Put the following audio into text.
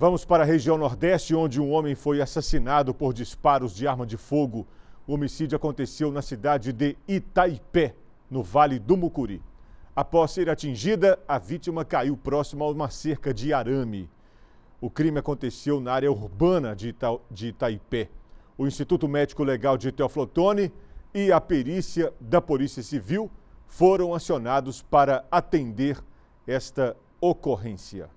Vamos para a região Nordeste, onde um homem foi assassinado por disparos de arma de fogo. O homicídio aconteceu na cidade de Itaipé, no Vale do Mucuri. Após ser atingida, a vítima caiu próximo a uma cerca de arame. O crime aconteceu na área urbana de, Ita de Itaipé. O Instituto Médico Legal de Teoflotone e a perícia da Polícia Civil foram acionados para atender esta ocorrência.